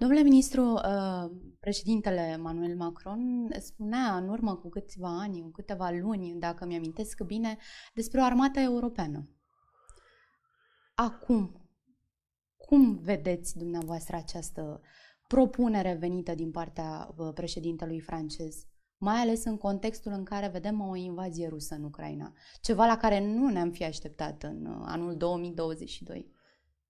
Domnule ministru, uh, președintele Manuel Macron spunea în urmă cu câțiva ani, cu câteva luni, dacă mi-amintesc bine, despre o armată europeană. Acum, cum vedeți dumneavoastră această propunere venită din partea uh, președintelui francez? mai ales în contextul în care vedem o invazie rusă în Ucraina, ceva la care nu ne-am fi așteptat în uh, anul 2022.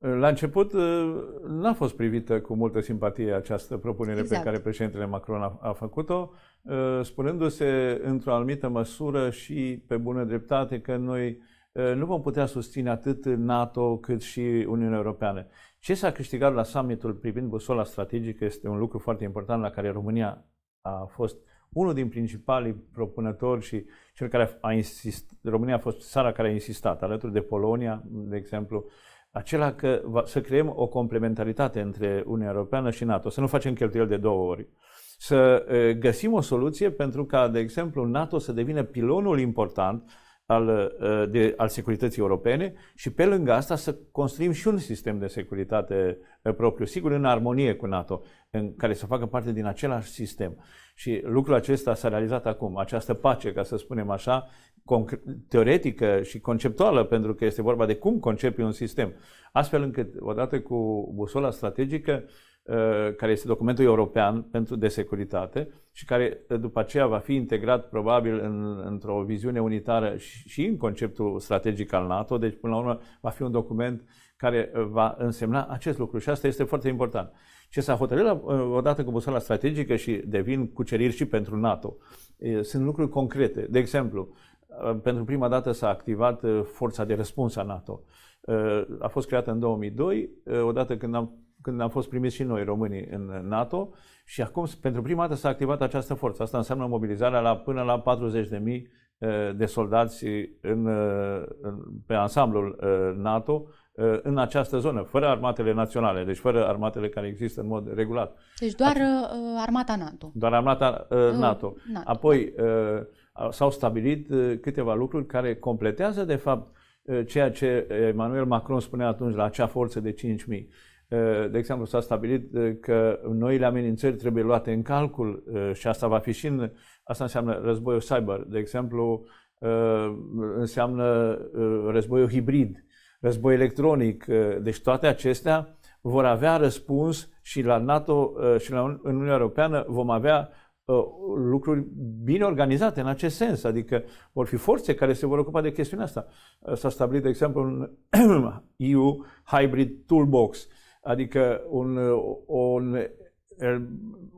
La început uh, n-a fost privită cu multă simpatie această propunere exact. pe care președintele Macron a, a făcut-o, uh, spunându-se într-o anumită măsură și pe bună dreptate că noi uh, nu vom putea susține atât NATO cât și Uniunea Europeană. Ce s-a câștigat la summitul privind busola strategică este un lucru foarte important la care România a fost unul din principalii propunători și cel care a insistat, România a fost țara care a insistat, alături de Polonia, de exemplu, acela că va, să creăm o complementaritate între Uniunea Europeană și NATO, să nu facem cheltuieli de două ori, să găsim o soluție pentru ca, de exemplu, NATO să devină pilonul important al, uh, de, al securității europene și pe lângă asta să construim și un sistem de securitate uh, propriu, sigur în armonie cu NATO, în care să facă parte din același sistem. Și lucrul acesta s-a realizat acum, această pace, ca să spunem așa, teoretică și conceptuală, pentru că este vorba de cum concepi un sistem. Astfel încât, odată cu busola strategică, uh, Uh, care este documentul european pentru de securitate și care uh, după aceea va fi integrat probabil în, într-o viziune unitară și, și în conceptul strategic al NATO, deci până la urmă va fi un document care uh, va însemna acest lucru și asta este foarte important. Ce s-a hotărât la, odată cu busola strategică și devin cuceriri și pentru NATO, sunt lucruri concrete. De exemplu, pentru prima dată s-a activat forța de răspuns a NATO. A fost creată în 2002, odată când am când am fost primiți și noi românii în NATO și acum pentru prima dată s-a activat această forță. Asta înseamnă mobilizarea la până la 40.000 eh, de soldați eh, în, eh, în, pe ansamblul NATO în această zonă, fără armatele naționale, deci fără armatele care există în mod regulat. Deci doar Apoi, armata NATO. Doar armata NATO. NATO. Apoi s-au stabilit câteva lucruri care completează, de fapt, ceea ce Emmanuel Macron spunea atunci la acea forță de 5.000. Eh, de exemplu, s-a stabilit eh, că noile amenințări trebuie luate în calcul eh, și asta va fi și în, asta înseamnă războiul cyber, de exemplu, înseamnă războiul hibrid, război electronic, deci toate acestea vor avea răspuns și la NATO și la Uniunea Europeană vom avea lucruri bine organizate în acest sens, adică vor fi forțe care se vor ocupa de chestiunea asta. S-a stabilit, de exemplu, un EU Hybrid Toolbox, Adică un, un,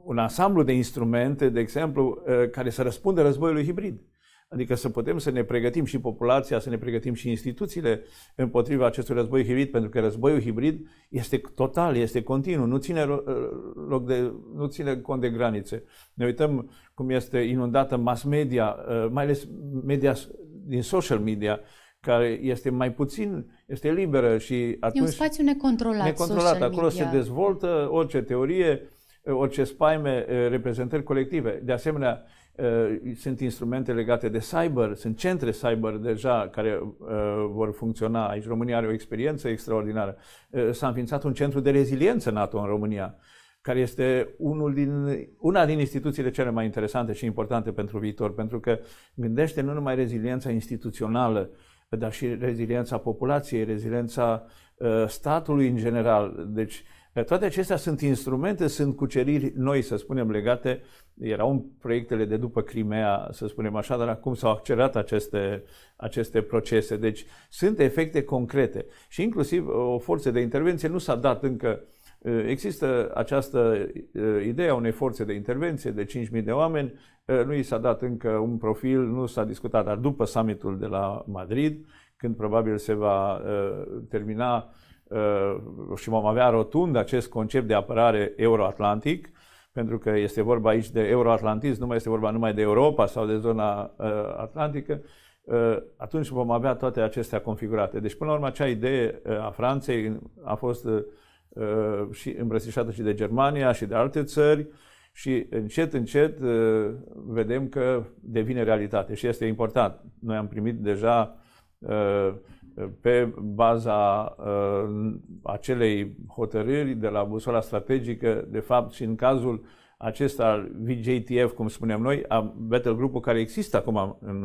un ansamblu de instrumente, de exemplu, care să răspundă războiului hibrid. Adică să putem să ne pregătim și populația, să ne pregătim și instituțiile împotriva acestui război hibrid, pentru că războiul hibrid este total, este continuu, nu ține, loc de, nu ține cont de granițe. Ne uităm cum este inundată mass media, mai ales media din social media, care este mai puțin, este liberă și atunci... E un spațiu necontrolat, necontrolat. Acolo media. se dezvoltă orice teorie, orice spaime, reprezentări colective. De asemenea, sunt instrumente legate de cyber, sunt centre cyber deja care vor funcționa. Aici România are o experiență extraordinară. S-a înființat un centru de reziliență NATO în România care este unul din, una din instituțiile cele mai interesante și importante pentru viitor, pentru că gândește nu numai reziliența instituțională, dar și reziliența populației, reziliența ă, statului în general. Deci, ă, toate acestea sunt instrumente, sunt cuceriri noi, să spunem, legate. Erau în proiectele de după Crimea, să spunem așa, dar acum s-au accelerat aceste, aceste procese. Deci sunt efecte concrete și inclusiv o forță de intervenție nu s-a dat încă uh, Uh, există această uh, idee a unei forțe de intervenție de 5.000 de oameni. Uh, nu i s-a dat încă un profil, nu s-a discutat, dar după summitul de la Madrid, când probabil se va termina și vom avea rotund acest concept de apărare euroatlantic, pentru că este vorba aici de euroatlantism, nu mai este vorba numai de Europa sau de zona atlantică, atunci vom avea toate acestea configurate. Deci, până la urmă, acea idee a Franței a fost Uh, și îmbrățișată și de Germania și de alte țări și încet, încet uh, vedem că devine realitate și este important. Noi am primit deja uh, pe baza acelei hotărâri de la busola strategică, de fapt și în cazul acesta al VJTF, cum spunem noi, a battle group care există acum în,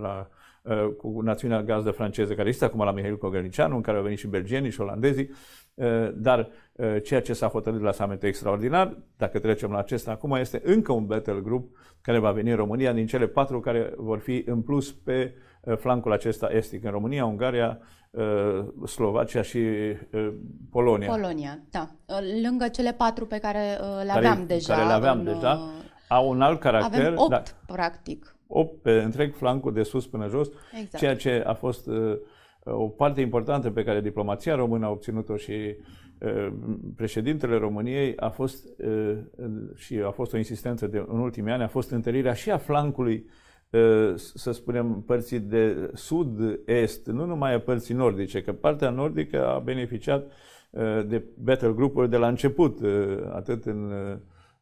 la Uh, cu națiunea gazdă franceză, care este acum la Mihail Cogălnicianu, în care au venit și belgenii și olandezii, uh, dar uh, ceea ce s-a hotărât la summit extraordinar, dacă trecem la acesta acum, este încă un battle group care va veni în România, din cele patru care vor fi în plus pe flancul acesta estic, în România, Ungaria, Slovacia și Polonia. Polonia, da. Lângă cele patru pe care le aveam care, deja. Care le aveam în, deja. Au un alt caracter. Avem opt, da, practic. 8 pe întreg flancul de sus până jos, exact. ceea ce a fost uh, o parte importantă pe care diplomația română a obținut-o și uh, președintele României a fost uh, și a fost o insistență de, în ultimii ani, a fost întărirea și a flancului uh, să spunem, părții de sud-est, nu numai a părții nordice, că partea nordică a beneficiat uh, de battle group de la început, uh, atât în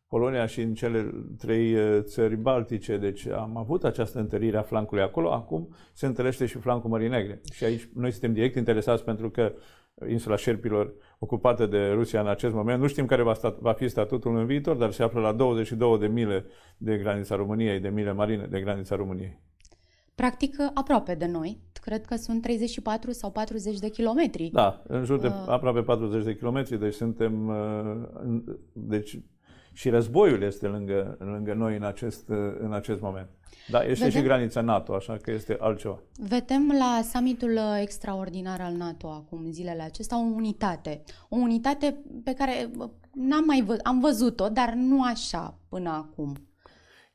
Polonia și în cele trei țări baltice. Deci am avut această întărire a flancului acolo. Acum se întărește și flancul Mării Negre. Și aici noi suntem direct interesați pentru că insula Șerpilor, ocupată de Rusia în acest moment. Nu știm care va, stat, va fi statutul în viitor, dar se află la 22 de mile de granița României, de mile marine de granița României. Practic aproape de noi, cred că sunt 34 sau 40 de kilometri. Da, în jur de uh... aproape 40 de kilometri, deci suntem, uh, deci și războiul este lângă, lângă noi în acest, în acest moment. Da, este Vedem? și granița NATO, așa că este altceva. Vedem la summitul uh, extraordinar al NATO acum, zilele acestea, o unitate. O unitate pe care uh, n-am mai vă- am văzut-o, dar nu așa până acum.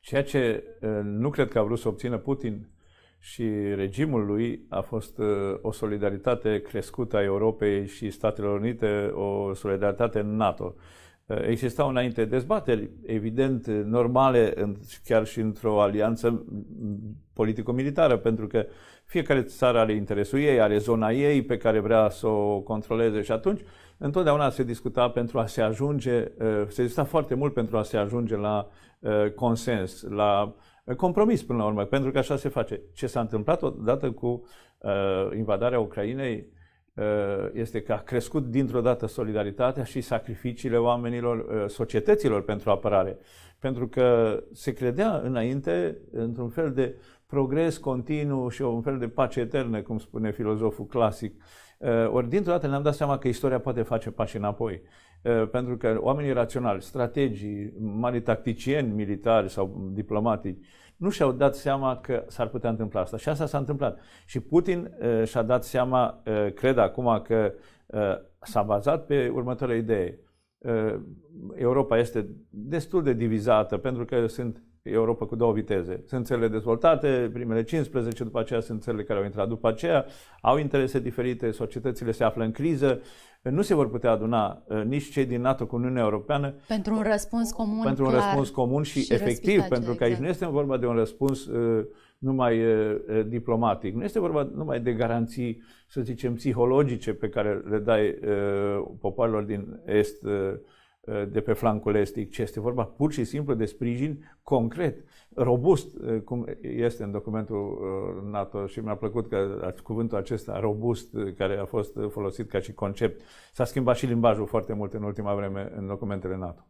Ceea ce uh, nu cred că a vrut să obțină Putin și regimul lui a fost o solidaritate crescută a Europei și Statelor Unite, o solidaritate NATO. Eh, existau înainte dezbateri, evident, eh, normale, chiar și într-o alianță mm, politico-militară, pentru că fiecare țară are interesul ei, are zona ei pe care vrea să o controleze și atunci întotdeauna se discuta pentru a se ajunge, eh, se discuta foarte mult pentru a se ajunge la consens, la compromis până la urmă, pentru că așa se face. Ce s-a întâmplat odată cu invadarea Ucrainei Uh, este că a crescut dintr-o dată solidaritatea și sacrificiile oamenilor, uh, societăților pentru apărare. Pentru că se credea înainte într-un fel de progres continuu și un fel de pace eternă, cum spune filozoful clasic. Uh, ori dintr-o dată ne-am dat seama că istoria poate face pași înapoi Eh, pentru că oamenii raționali, strategii, mari tacticieni militari sau diplomatici, nu și-au dat seama că s-ar putea întâmpla asta. Și asta s-a întâmplat. Și Putin uh, și-a dat seama, uh, cred acum, că uh, s-a bazat pe următoarea idee. Uh, Europa este destul de divizată pentru că sunt Europa cu două viteze. Sunt țările dezvoltate, primele 15, după aceea sunt țările care au intrat după aceea, au interese diferite, societățile se află în criză, nu se vor putea aduna uh, nici cei din NATO cu Uniunea Europeană. Pentru un răspuns comun. Pentru clar, un răspuns comun și, și efectiv, pentru că exact. aici nu este vorba de un răspuns uh, numai uh, uh, diplomatic, nu este vorba numai de garanții, să zicem, psihologice pe care le dai uh, popoarelor din Est. Uh, Uh, de pe flancul estic, ci este vorba pur și simplu de sprijin concret, robust, uh, cum este în documentul uh, NATO și mi-a plăcut că cuvântul acesta, robust, care a fost folosit ca și concept, s-a schimbat și limbajul foarte mult în ultima vreme în documentele NATO.